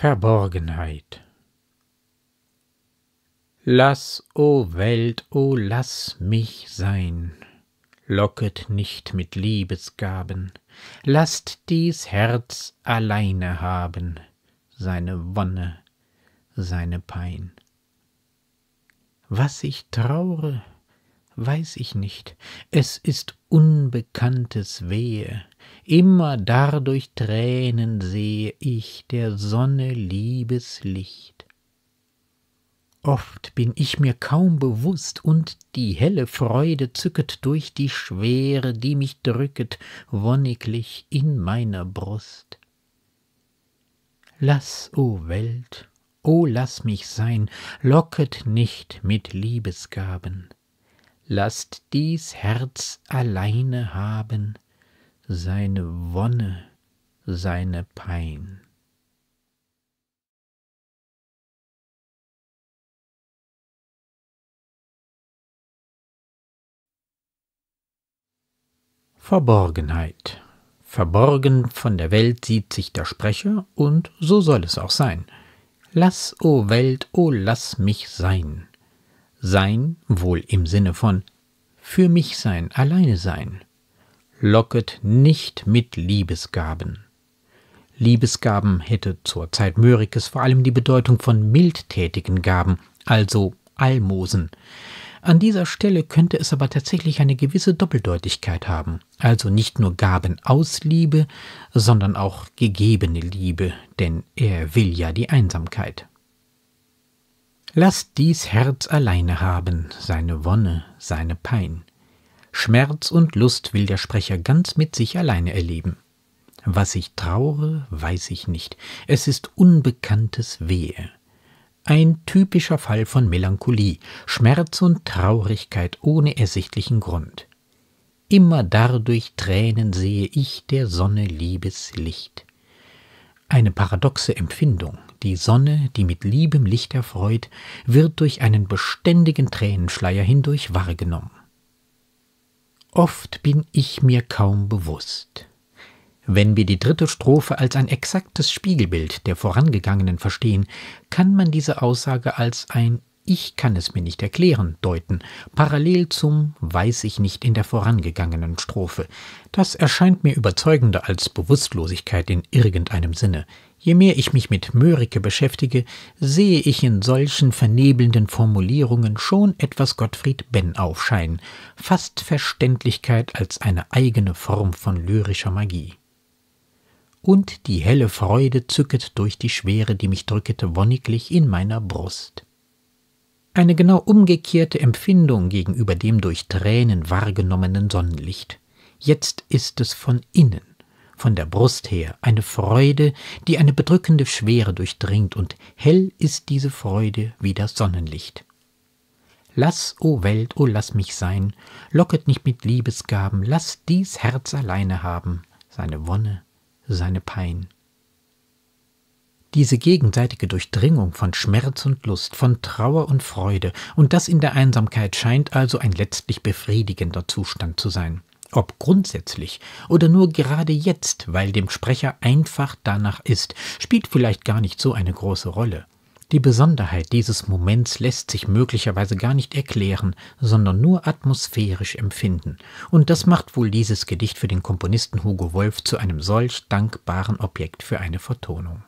Verborgenheit Lass, o oh Welt, o oh lass mich sein, locket nicht mit Liebesgaben, lasst dies Herz alleine haben, seine Wonne, seine Pein. Was ich traure, weiß ich nicht, es ist unbekanntes Wehe, immer dadurch Tränen sehe ich der Sonne Liebeslicht. Oft bin ich mir kaum bewusst, und die helle Freude zücket durch die Schwere, die mich drücket, wonniglich in meiner Brust. Lass, o oh Welt, o oh, lass mich sein, locket nicht mit Liebesgaben lasst dies Herz alleine haben, seine Wonne, seine Pein. Verborgenheit. Verborgen von der Welt sieht sich der Sprecher, und so soll es auch sein. Lass, o oh Welt, o oh, lass mich sein. Sein, wohl im Sinne von für mich sein, alleine sein, locket nicht mit Liebesgaben. Liebesgaben hätte zur Zeit Mörikes vor allem die Bedeutung von mildtätigen Gaben, also Almosen. An dieser Stelle könnte es aber tatsächlich eine gewisse Doppeldeutigkeit haben, also nicht nur Gaben aus Liebe, sondern auch gegebene Liebe, denn er will ja die Einsamkeit. Lass dies Herz alleine haben, seine Wonne, seine Pein. Schmerz und Lust will der Sprecher ganz mit sich alleine erleben. Was ich traure, weiß ich nicht, es ist unbekanntes Wehe. Ein typischer Fall von Melancholie, Schmerz und Traurigkeit ohne ersichtlichen Grund. Immer dadurch Tränen sehe ich der Sonne Liebeslicht. Eine paradoxe Empfindung, die Sonne, die mit liebem Licht erfreut, wird durch einen beständigen Tränenschleier hindurch wahrgenommen. Oft bin ich mir kaum bewusst. Wenn wir die dritte Strophe als ein exaktes Spiegelbild der vorangegangenen verstehen, kann man diese Aussage als ein ich kann es mir nicht erklären deuten, parallel zum weiß ich nicht in der vorangegangenen Strophe. Das erscheint mir überzeugender als Bewusstlosigkeit in irgendeinem Sinne. Je mehr ich mich mit Mörike beschäftige, sehe ich in solchen vernebelnden Formulierungen schon etwas Gottfried Benn aufscheinen, fast Verständlichkeit als eine eigene Form von lyrischer Magie und die helle Freude zücket durch die Schwere, die mich drückete wonniglich in meiner Brust eine genau umgekehrte Empfindung gegenüber dem durch Tränen wahrgenommenen Sonnenlicht. Jetzt ist es von innen, von der Brust her, eine Freude, die eine bedrückende Schwere durchdringt, und hell ist diese Freude wie das Sonnenlicht. Lass, o oh Welt, o oh lass mich sein, locket nicht mit Liebesgaben, lass dies Herz alleine haben, seine Wonne, seine Pein. Diese gegenseitige Durchdringung von Schmerz und Lust, von Trauer und Freude, und das in der Einsamkeit scheint also ein letztlich befriedigender Zustand zu sein. Ob grundsätzlich oder nur gerade jetzt, weil dem Sprecher einfach danach ist, spielt vielleicht gar nicht so eine große Rolle. Die Besonderheit dieses Moments lässt sich möglicherweise gar nicht erklären, sondern nur atmosphärisch empfinden. Und das macht wohl dieses Gedicht für den Komponisten Hugo Wolf zu einem solch dankbaren Objekt für eine Vertonung.